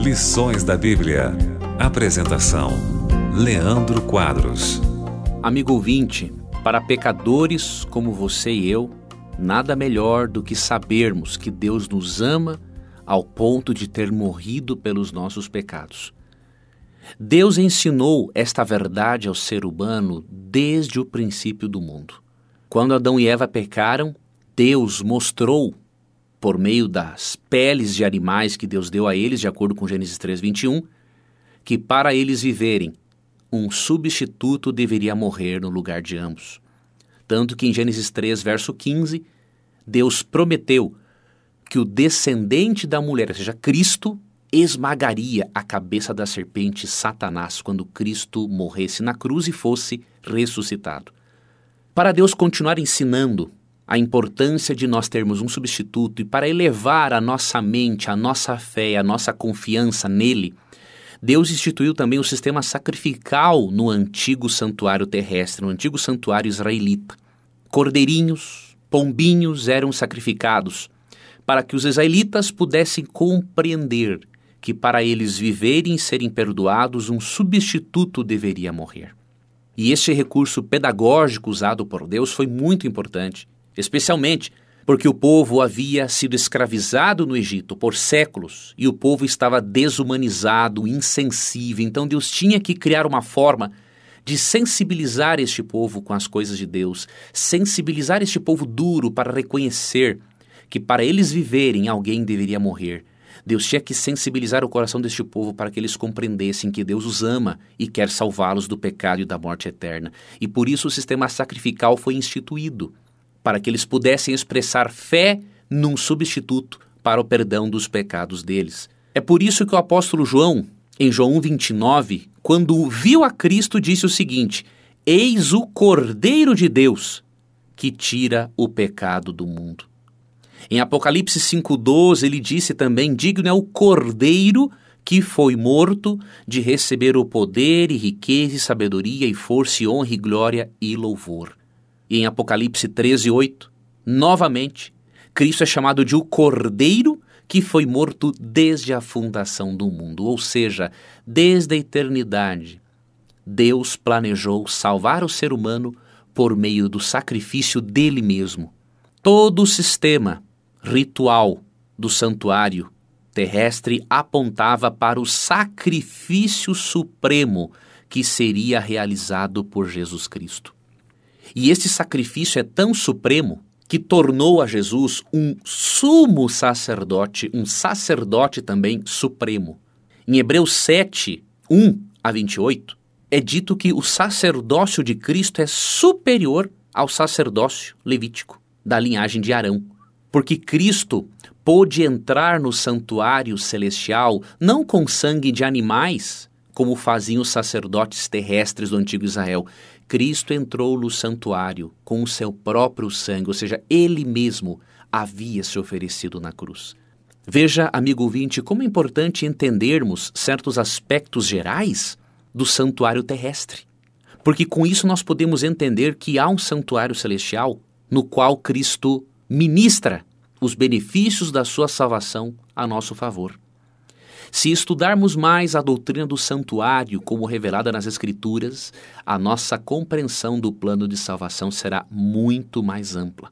Lições da Bíblia. Apresentação: Leandro Quadros. Amigo ouvinte, para pecadores como você e eu, nada melhor do que sabermos que Deus nos ama ao ponto de ter morrido pelos nossos pecados. Deus ensinou esta verdade ao ser humano desde o princípio do mundo. Quando Adão e Eva pecaram, Deus mostrou por meio das peles de animais que Deus deu a eles, de acordo com Gênesis 3:21, que para eles viverem, um substituto deveria morrer no lugar de ambos. Tanto que em Gênesis 3, verso 15, Deus prometeu que o descendente da mulher, ou seja, Cristo, esmagaria a cabeça da serpente Satanás quando Cristo morresse na cruz e fosse ressuscitado. Para Deus continuar ensinando a importância de nós termos um substituto e para elevar a nossa mente, a nossa fé, a nossa confiança nele, Deus instituiu também o sistema sacrificial no antigo santuário terrestre, no antigo santuário israelita. Cordeirinhos, pombinhos eram sacrificados para que os israelitas pudessem compreender que para eles viverem e serem perdoados, um substituto deveria morrer. E este recurso pedagógico usado por Deus foi muito importante especialmente porque o povo havia sido escravizado no Egito por séculos e o povo estava desumanizado, insensível. Então Deus tinha que criar uma forma de sensibilizar este povo com as coisas de Deus, sensibilizar este povo duro para reconhecer que para eles viverem alguém deveria morrer. Deus tinha que sensibilizar o coração deste povo para que eles compreendessem que Deus os ama e quer salvá-los do pecado e da morte eterna. E por isso o sistema sacrificial foi instituído para que eles pudessem expressar fé num substituto para o perdão dos pecados deles. É por isso que o apóstolo João, em João 1:29, quando viu a Cristo, disse o seguinte: Eis o Cordeiro de Deus que tira o pecado do mundo. Em Apocalipse 5:12, ele disse também: Digno é o Cordeiro que foi morto de receber o poder e riqueza e sabedoria e força e honra e glória e louvor. E em Apocalipse 13, 8, novamente, Cristo é chamado de o Cordeiro que foi morto desde a fundação do mundo, ou seja, desde a eternidade. Deus planejou salvar o ser humano por meio do sacrifício dele mesmo. Todo o sistema ritual do santuário terrestre apontava para o sacrifício supremo que seria realizado por Jesus Cristo. E este sacrifício é tão supremo que tornou a Jesus um sumo sacerdote, um sacerdote também supremo. Em Hebreus 7, 1 a 28, é dito que o sacerdócio de Cristo é superior ao sacerdócio levítico, da linhagem de Arão. Porque Cristo pôde entrar no santuário celestial não com sangue de animais, como faziam os sacerdotes terrestres do antigo Israel, Cristo entrou no santuário com o seu próprio sangue, ou seja, ele mesmo havia se oferecido na cruz. Veja, amigo ouvinte, como é importante entendermos certos aspectos gerais do santuário terrestre. Porque com isso nós podemos entender que há um santuário celestial no qual Cristo ministra os benefícios da sua salvação a nosso favor. Se estudarmos mais a doutrina do santuário como revelada nas Escrituras, a nossa compreensão do plano de salvação será muito mais ampla.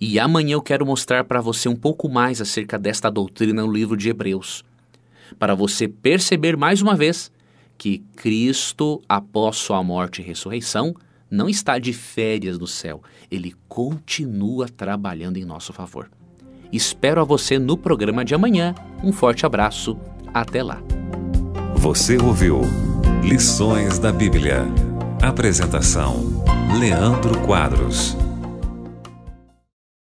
E amanhã eu quero mostrar para você um pouco mais acerca desta doutrina no livro de Hebreus, para você perceber mais uma vez que Cristo, após sua morte e ressurreição, não está de férias no céu, ele continua trabalhando em nosso favor. Espero a você no programa de amanhã. Um forte abraço até lá. Você ouviu Lições da Bíblia. Apresentação: Leandro Quadros.